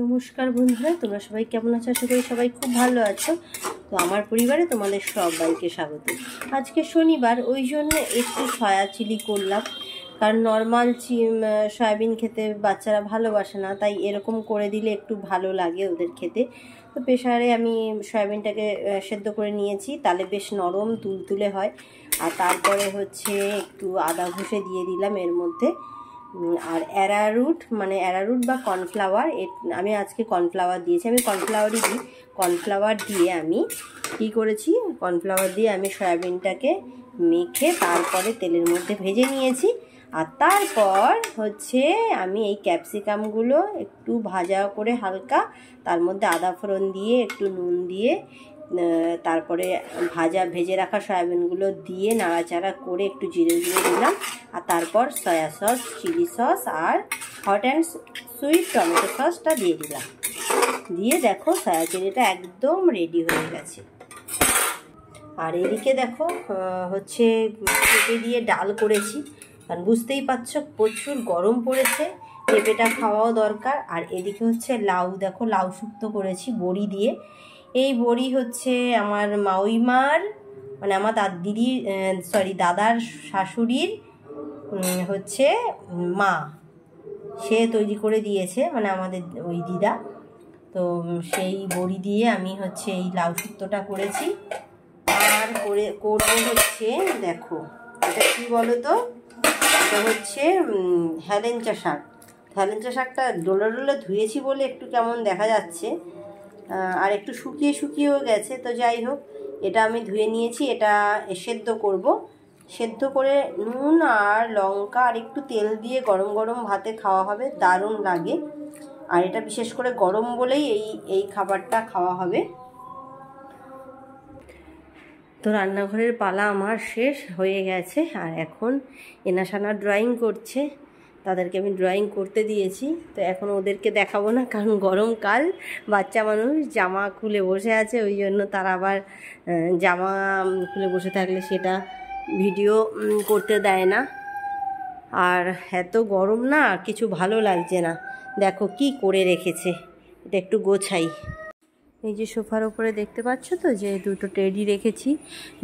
নমস্কার বন্ধুরা তোমরা সবাই কেমন আছো আশা করি সবাই খুব ভালো আছো তো আমার পরিবারে তোমাদের সবাইকে স্বাগত আজকে শনিবার ওই জন্য একটু সয়া চিলি করলাম কারণ নর্মাল চি সয়াবিন খেতে বাচ্চারা ভালোবাসে না তাই এরকম করে দিলে একটু ভালো লাগে ওদের খেতে তো প্রেশারে আমি সয়াবিনটাকে সেদ্ধ করে নিয়েছি তাহলে বেশ নরম তুলতুলে হয় আর তারপরে হচ্ছে একটু আদা ঘষে দিয়ে দিলাম এর মধ্যে আর অ্যারারুট মানে অ্যারারুট বা কর্নফ্লাওয়ার আমি আজকে কর্নফ্লাওয়ার দিয়েছি আমি কর্নফ্লাওয়ারই দিই কর্নফ্লাওয়ার দিয়ে আমি কি করেছি কর্নফ্লাওয়ার দিয়ে আমি সয়াবিনটাকে মেখে তারপরে তেলের মধ্যে ভেজে নিয়েছি আর তারপর হচ্ছে আমি এই ক্যাপসিকামগুলো একটু ভাজা করে হালকা তার মধ্যে আদা ফোড়ন দিয়ে একটু নুন দিয়ে তারপরে ভাজা ভেজে রাখা সয়াবিনগুলো দিয়ে নাড়াচাড়া করে একটু জিরে জিরে দিলাম আর তারপর সয়া সস চিলি সস আর হট অ্যান্ড সুইট টমেটো সসটা দিয়ে দিলাম দিয়ে দেখো সয়া চিলিটা একদম রেডি হয়ে গেছে আর এদিকে দেখো হচ্ছে পেঁপে দিয়ে ডাল করেছি কারণ বুঝতেই পারছো প্রচুর গরম পড়েছে পেঁপেটা খাওয়াও দরকার আর এদিকে হচ্ছে লাউ দেখো লাউ শুক্তো করেছি বড়ি দিয়ে এই বড়ি হচ্ছে আমার মাউইমার মানে আমার তার দিদির সরি দাদার শাশুড়ির হচ্ছে মা সে তৈরি করে দিয়েছে মানে আমাদের ওই দিদা তো সেই বড়ি দিয়ে আমি হচ্ছে এই লাউ সুত্তটা করেছি আর করে করবো হচ্ছে দেখো এটা কী বলো তো এটা হচ্ছে হ্যালেঞ্চা শাক হ্যালেঞ্চা শাকটা ডোলে ডোলে ধুয়েছি বলে একটু কেমন দেখা যাচ্ছে আর একটু শুকিয়ে শুকিয়েও গেছে তো যাই হোক এটা আমি ধুয়ে নিয়েছি এটা সেদ্ধ করব সেদ্ধ করে নুন আর লঙ্কা আর একটু তেল দিয়ে গরম গরম ভাতে খাওয়া হবে দারুণ লাগে আর এটা বিশেষ করে গরম বলেই এই এই খাবারটা খাওয়া হবে তো রান্নাঘরের পালা আমার শেষ হয়ে গেছে আর এখন এনাসানা ড্রয়িং করছে তাদেরকে আমি ড্রয়িং করতে দিয়েছি তো এখন ওদেরকে দেখাবো না কারণ গরমকাল বাচ্চা মানুষ জামা খুলে বসে আছে ওই জন্য তারা আবার জামা খুলে বসে থাকলে সেটা ভিডিও করতে দেয় না আর এত গরম না কিছু ভালো লাগছে না দেখো কি করে রেখেছে এটা একটু গোছাই এই যে সোফার ওপরে দেখতে পাচ্ছ তো যে দুটো টেডি রেখেছি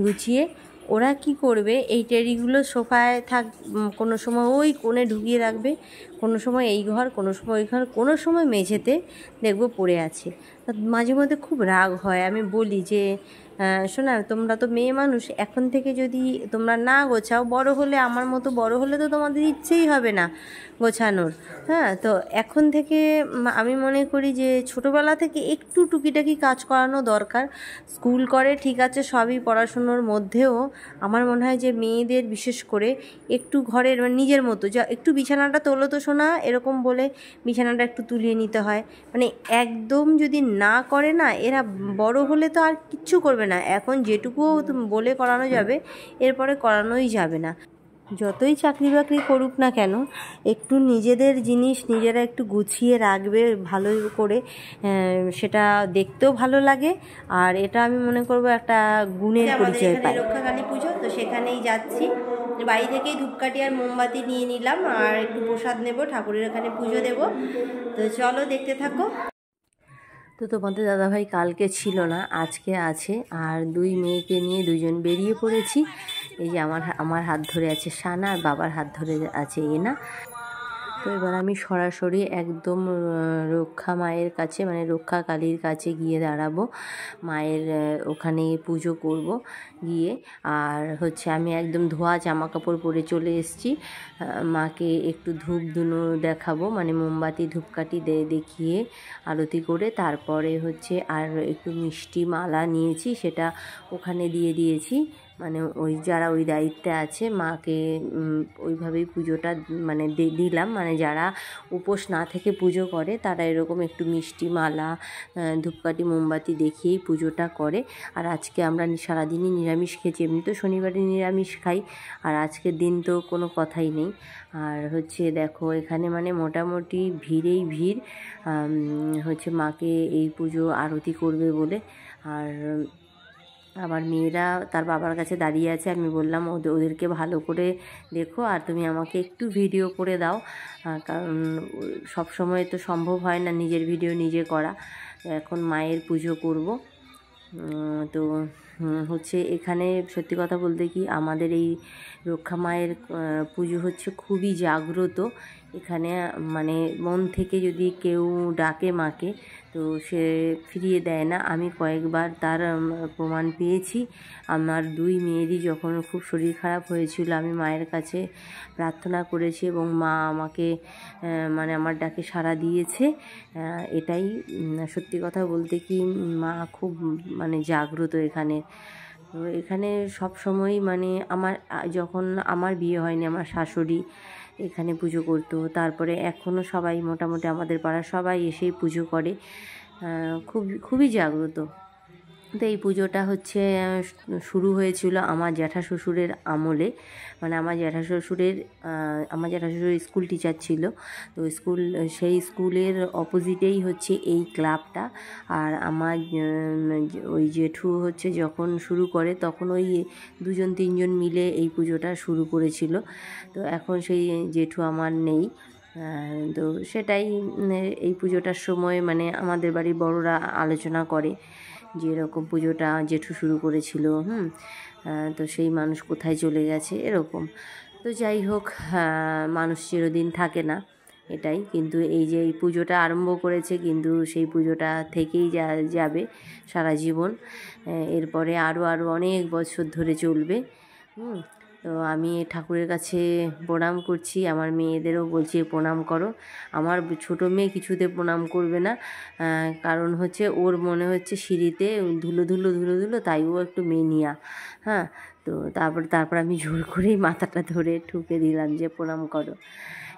গুছিয়ে ওরা কি করবে এই টেরিগুলো সোফায় থাক কোনো সময় ওই কোণে ঢুকিয়ে রাখবে কোনো সময় এই ঘর কোনো সময় ওই ঘর কোনো সময় মেঝেতে দেখব পড়ে আছে মাঝে মধ্যে খুব রাগ হয় আমি বলি যে হ্যাঁ, শোনা তোমরা তো মেয়ে মানুষ এখন থেকে যদি তোমরা না গোছাও বড় হলে আমার মতো বড় হলে তো তোমাদের ইচ্ছেই হবে না গোছানোর হ্যাঁ তো এখন থেকে আমি মনে করি যে ছোটোবেলা থেকে একটু টুকিটাকি কাজ করানো দরকার স্কুল করে ঠিক আছে সবই পড়াশুনোর মধ্যেও আমার মনে হয় যে মেয়েদের বিশেষ করে একটু ঘরের মানে নিজের মতো যা একটু বিছানাটা তোলো তো শোনা এরকম বলে বিছানাটা একটু তুলিয়ে নিতে হয় মানে একদম যদি না করে না এরা বড় হলে তো আর কিচ্ছু করবে না এখন যেটুকুও বলে করানো যাবে এরপরে করানোই যাবে না যতই চাকরি বাকরি করুক না কেন একটু নিজেদের জিনিস নিজেরা একটু গুছিয়ে রাখবে ভালো করে সেটা দেখতেও ভালো লাগে আর এটা আমি মনে করব একটা গুণের পরিচয় পাই রক্ষাকালী পুজো তো সেখানেই যাচ্ছি বাড়ি থেকেই ধূপকাঠি আর মোমবাতি নিয়ে নিলাম আর একটু প্রসাদ নেব ঠাকুরের ওখানে পুজো দেব তো চলো দেখতে থাকো তো তোমাদের দাদাভাই কালকে ছিল না আজকে আছে আর দুই মেয়েকে নিয়ে দুজন বেরিয়ে পড়েছি এই যে আমার আমার হাত ধরে আছে সানা আর বাবার হাত ধরে আছে এনা তো এবার আমি সরাসরি একদম রক্ষা মায়ের কাছে মানে রক্ষা কালীর কাছে গিয়ে দাঁড়াবো মায়ের ওখানে পুজো করব গিয়ে আর হচ্ছে আমি একদম ধোয়া জামা কাপড় পরে চলে এসেছি মাকে একটু ধূপ ধুনো দেখাবো মানে মোমবাতি ধূপকাঠি দে দেখিয়ে আরতি করে তারপরে হচ্ছে আর একটু মিষ্টি মালা নিয়েছি সেটা ওখানে দিয়ে দিয়েছি মানে ওই যারা ওই দায়িত্বে আছে মাকে ওইভাবেই পুজোটা মানে দিলাম মানে যারা উপোস না থেকে পুজো করে তারা এরকম একটু মিষ্টি মালা ধূপকাঠি মোমবাতি দেখিয়েই পুজোটা করে আর আজকে আমরা সারাদিনই নিরামিষ খেয়েছি এমনি তো শনিবারে নিরামিষ খাই আর আজকের দিন তো কোনো কথাই নেই আর হচ্ছে দেখো এখানে মানে মোটামুটি ভিড়েই ভিড় হচ্ছে মাকে এই পুজো আরতি করবে বলে আর আমার মেয়েরা তার বাবার কাছে দাঁড়িয়ে আছে আমি বললাম ওদের ওদেরকে ভালো করে দেখো আর তুমি আমাকে একটু ভিডিও করে দাও কারণ সব সময় তো সম্ভব হয় না নিজের ভিডিও নিজে করা এখন মায়ের পুজো করব তো হচ্ছে এখানে সত্যি কথা বলতে কি আমাদের এই রক্ষা মায়ের পুজো হচ্ছে খুবই জাগ্রত এখানে মানে মন থেকে যদি কেউ ডাকে মাকে তো সে ফিরিয়ে দেয় না আমি কয়েকবার তার প্রমাণ পেয়েছি আমার দুই মেয়েরই যখন খুব শরীর খারাপ হয়েছিল আমি মায়ের কাছে প্রার্থনা করেছি এবং মা আমাকে মানে আমার ডাকে সাড়া দিয়েছে এটাই সত্যি কথা বলতে কি মা খুব মানে জাগ্রত এখানে এখানে সব সময় মানে আমার যখন আমার বিয়ে হয়নি আমার শাশুড়ি এখানে পুজো করতো তারপরে এখনও সবাই মোটামুটি আমাদের পাড়া সবাই এসেই পুজো করে খুব খুবই জাগ্রত তো এই পুজোটা হচ্ছে শুরু হয়েছিল আমার জ্যাঠা শ্বশুরের আমলে মানে আমার জ্যাঠা শ্বশুরের আমার জ্যাঠা শ্বশুর স্কুল টিচার ছিল তো স্কুল সেই স্কুলের অপোজিটেই হচ্ছে এই ক্লাবটা আর আমার ওই জেঠু হচ্ছে যখন শুরু করে তখন ওই দুজন তিনজন মিলে এই পুজোটা শুরু করেছিল তো এখন সেই জেঠু আমার নেই তো সেটাই এই পুজোটার সময় মানে আমাদের বাড়ির বড়রা আলোচনা করে যেরকম পুজোটা জেঠু শুরু করেছিল হুম তো সেই মানুষ কোথায় চলে গেছে এরকম তো যাই হোক মানুষ চিরদিন থাকে না এটাই কিন্তু এই যে এই পুজোটা আরম্ভ করেছে কিন্তু সেই পুজোটা থেকেই যা যাবে সারা জীবন এরপরে আরও আরও অনেক বছর ধরে চলবে হুম তো আমি ঠাকুরের কাছে প্রণাম করছি আমার মেয়েদেরও বলছি প্রণাম করো আমার ছোট মেয়ে কিছুতে প্রণাম করবে না কারণ হচ্ছে ওর মনে হচ্ছে সিঁড়িতে ধুলো ধুলো ধুলো ধুলো তাই ও একটু মেনিয়া হ্যাঁ তো তারপর তারপর আমি জোর করেই মাথাটা ধরে ঠুকে দিলাম যে প্রণাম করো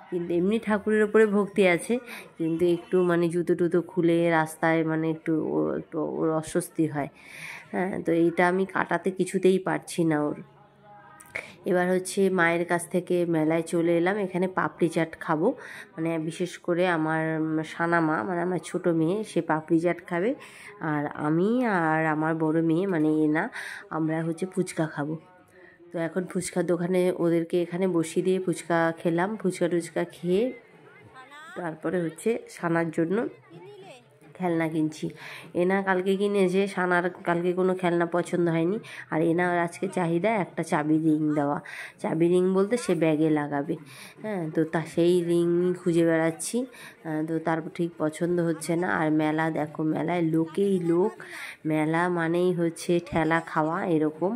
কিন্তু এমনি ঠাকুরের ওপরে ভক্তি আছে কিন্তু একটু মানে জুতো টুতো খুলে রাস্তায় মানে একটু একটু ওর অস্বস্তি হয় হ্যাঁ তো এইটা আমি কাটাতে কিছুতেই পারছি না ওর এবার হচ্ছে মায়ের কাছ থেকে মেলায় চলে এলাম এখানে পাপড়ি চাট খাবো মানে বিশেষ করে আমার সানা মা মানে আমার ছোট মেয়ে সে পাপড়ি চাট খাবে আর আমি আর আমার বড় মেয়ে মানে এনা আমরা হচ্ছে ফুচকা খাবো তো এখন ফুচকার দোকানে ওদেরকে এখানে বসিয়ে দিয়ে ফুচকা খেলাম ফুচকা টুচকা খেয়ে তারপরে হচ্ছে সানার জন্য খেলনা কিনছি এনা কালকে কিনে যে সানার কালকে কোনো খেলনা পছন্দ হয়নি আর এনার আজকে চাহিদা একটা চাবি রিং দেওয়া চাবি রিং বলতে সে ব্যাগে লাগাবে হ্যাঁ তো তা সেই রিং খুঁজে বেড়াচ্ছি তো তার ঠিক পছন্দ হচ্ছে না আর মেলা দেখো মেলায় লোকেই লোক মেলা মানেই হচ্ছে ঠেলা খাওয়া এরকম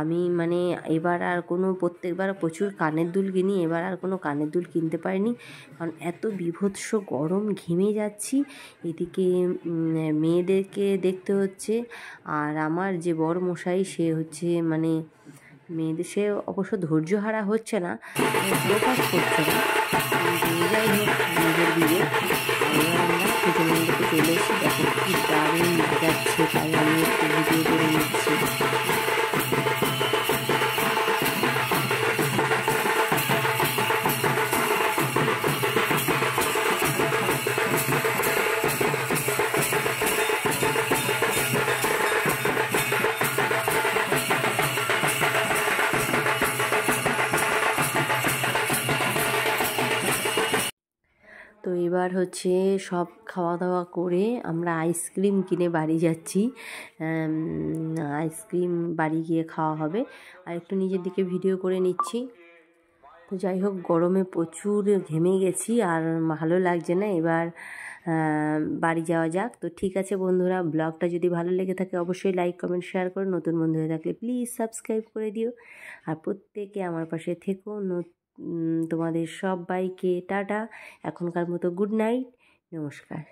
আমি মানে এবার আর কোনো প্রত্যেকবার প্রচুর কানের দুল কিনি এবার আর কোনো কানের দুল কিনতে পারিনি কারণ এত বিভৎস গরম ঘেমে যাচ্ছি এদিকে মেয়েদেরকে দেখতে হচ্ছে আর আমার যে বড় মশাই সে হচ্ছে মানে মেয়েদের সে অবশ্য ধৈর্য হারা হচ্ছে না প্রকাশ করছে না যাই হোক নিজের বিয়ে আমরা চলে দেখো কি দারুণ যাচ্ছে তাই আমি তো এবার হচ্ছে সব খাওয়া দাওয়া করে আমরা আইসক্রিম কিনে বাড়ি যাচ্ছি আইসক্রিম বাড়ি গিয়ে খাওয়া হবে আর একটু নিজের দিকে ভিডিও করে নিচ্ছি তো যাই হোক গরমে প্রচুর ঘেমে গেছি আর ভালো লাগছে না এবার বাড়ি যাওয়া যাক তো ঠিক আছে বন্ধুরা ব্লগটা যদি ভালো লেগে থাকে অবশ্যই লাইক কমেন্ট শেয়ার করো নতুন বন্ধু হয়ে থাকলে প্লিজ সাবস্ক্রাইব করে দিও আর প্রত্যেকে আমার পাশে থেকো তোমাদের সব বাইকে টাটা এখনকার মতো গুড নাইট নমস্কার